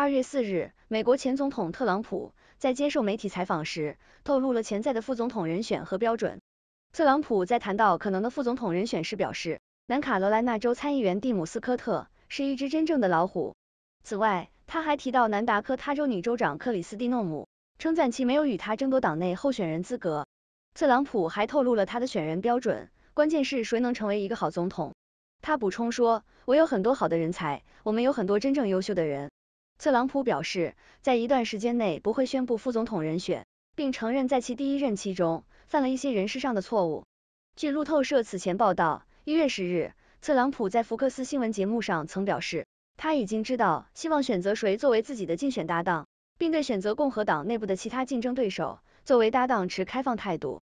二月四日，美国前总统特朗普在接受媒体采访时，透露了潜在的副总统人选和标准。特朗普在谈到可能的副总统人选时表示，南卡罗来纳州参议员蒂姆斯科特是一只真正的老虎。此外，他还提到南达科他州女州长克里斯蒂诺姆，称赞其没有与他争夺党内候选人资格。特朗普还透露了他的选人标准，关键是谁能成为一个好总统。他补充说：“我有很多好的人才，我们有很多真正优秀的人。”特朗普表示，在一段时间内不会宣布副总统人选，并承认在其第一任期中犯了一些人事上的错误。据路透社此前报道，一月十日，特朗普在福克斯新闻节目上曾表示，他已经知道希望选择谁作为自己的竞选搭档，并对选择共和党内部的其他竞争对手作为搭档持开放态度。